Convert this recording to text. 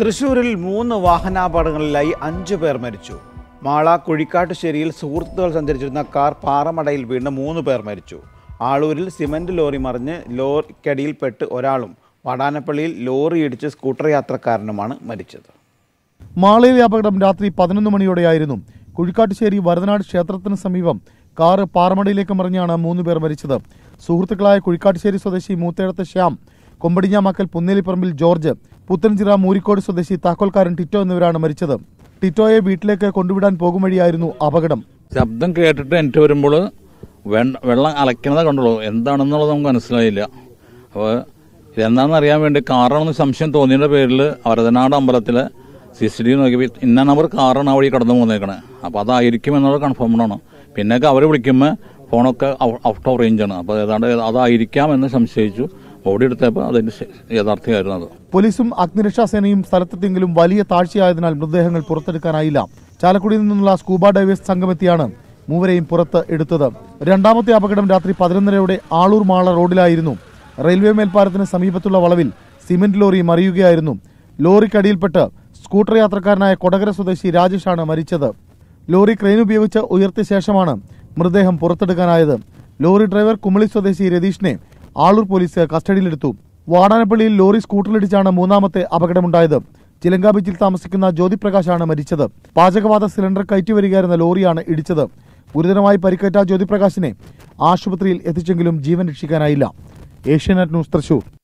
തൃശൂരിൽ മൂന്ന് വാഹനാപകടങ്ങളിലായി അഞ്ചു പേർ മരിച്ചു മാള കുഴിക്കാട്ടുശ്ശേരിയിൽ സുഹൃത്തുക്കൾ സഞ്ചരിച്ചിരുന്ന കാർ പാറമടയിൽ വീണ് മൂന്ന് പേർ മരിച്ചു ആളൂരിൽ സിമൻറ്റ് ലോറി മറിഞ്ഞ് ലോറിക്കടിയിൽപ്പെട്ട് ഒരാളും വടാനപ്പള്ളിയിൽ ലോറി ഇടിച്ച് സ്കൂട്ടർ യാത്രക്കാരനുമാണ് മരിച്ചത് മാളയിലെ അപകടം രാത്രി പതിനൊന്ന് മണിയോടെയായിരുന്നു കുഴിക്കാട്ടുശ്ശേരി വരനാട് ക്ഷേത്രത്തിന് സമീപം കാർ പാറമടയിലേക്ക് മറിഞ്ഞാണ് മൂന്ന് പേർ മരിച്ചത് സുഹൃത്തുക്കളായ കുഴിക്കാട്ടുശ്ശേരി സ്വദേശി മൂത്തേഴത്ത് ശ്യാം കൊമ്പടിഞ്ഞാമാക്കൽ പുന്നേലിപ്പറമ്പിൽ ജോർജ് പുത്തൻചിറ മൂരിക്കോട് സ്വദേശി താക്കോൽക്കാരൻ ടിറ്റോ എന്നിവരാണ് മരിച്ചത് ടിറ്റോയെ വീട്ടിലേക്ക് കൊണ്ടുവിടാൻ പോകും വഴിയായിരുന്നു അപകടം ശബ്ദം കേട്ടിട്ട് എനിക്ക് വരുമ്പോൾ വെള്ളം അലക്കണതേ കണ്ടുള്ളൂ എന്താണെന്നുള്ളത് നമുക്ക് മനസ്സിലായില്ല അപ്പോൾ ഇതെന്താണെന്ന് അറിയാൻ വേണ്ടി കാറാണെന്ന് സംശയം തോന്നിയുടെ പേരിൽ വരതനാട് അമ്പലത്തിലെ സി സി ടി വി നോക്കിയപ്പോൾ ഇന്ന നമ്പർ കാറാണ് ആ വഴി കടന്നു പോകുന്നേക്കണ് അപ്പോൾ അതായിരിക്കും എന്നുള്ളത് കൺഫേംഡാണ് പിന്നെയൊക്കെ അവർ വിളിക്കുമ്പോൾ ഫോണൊക്കെ ഔട്ട് ഓഫ് റേഞ്ചാണ് അപ്പോൾ ഏതാണ്ട് അതായിരിക്കാം എന്ന് സംശയിച്ചു ഓടിയെടുത്തപ്പോൾ അതിന്റെ യഥാർത്ഥമായിരുന്നു അത് പോലീസും അഗ്നിരക്ഷാ സേനയും സ്ഥലത്തെത്തിയെങ്കിലും വലിയ താഴ്ചയായതിനാൽ മൃതദേഹങ്ങൾ പുറത്തെടുക്കാനായില്ല ചാലക്കുടിയിൽ നിന്നുള്ള സ്കൂബ ഡൈവേഴ്സ് സംഘമെത്തിയാണ് മൂവരെയും പുറത്ത് എടുത്തത് രണ്ടാമത്തെ അപകടം രാത്രി പതിനൊന്നരയോടെ ആളൂർ മാള റോഡിലായിരുന്നു റെയിൽവേ മേൽപ്പാലത്തിന് സമീപത്തുള്ള വളവിൽ സിമന്റ് ലോറി മറിയുകയായിരുന്നു ലോറിക്കടിയിൽപ്പെട്ട് സ്കൂട്ടർ യാത്രക്കാരനായ കൊടകര സ്വദേശി രാജേഷാണ് മരിച്ചത് ലോറി ക്രെയിൻ ഉപയോഗിച്ച് ഉയർത്തിയ ശേഷമാണ് മൃതദേഹം പുറത്തെടുക്കാനായത് ലോറി ഡ്രൈവർ കുമളി സ്വദേശി രതീഷിനെ ആളൂർ പോലീസ് കസ്റ്റഡിയിലെടുത്തു വാടാനപ്പള്ളിയിൽ ലോറി സ്കൂട്ടറിലിടിച്ചാണ് മൂന്നാമത്തെ അപകടമുണ്ടായത് ചിലങ്ക ബീച്ചിൽ താമസിക്കുന്ന ജ്യോതിപ്രകാശാണ് മരിച്ചത് പാചകവാത സിലിണ്ടർ വരികയായിരുന്ന ലോറിയാണ് ഇടിച്ചത് ഗുരുതരമായി പരിക്കേറ്റ ജ്യോതിപ്രകാശിനെ ആശുപത്രിയിൽ എത്തിച്ചെങ്കിലും ജീവൻ രക്ഷിക്കാനായില്ല ഏഷ്യാനെറ്റ് ന്യൂസ് തൃശൂർ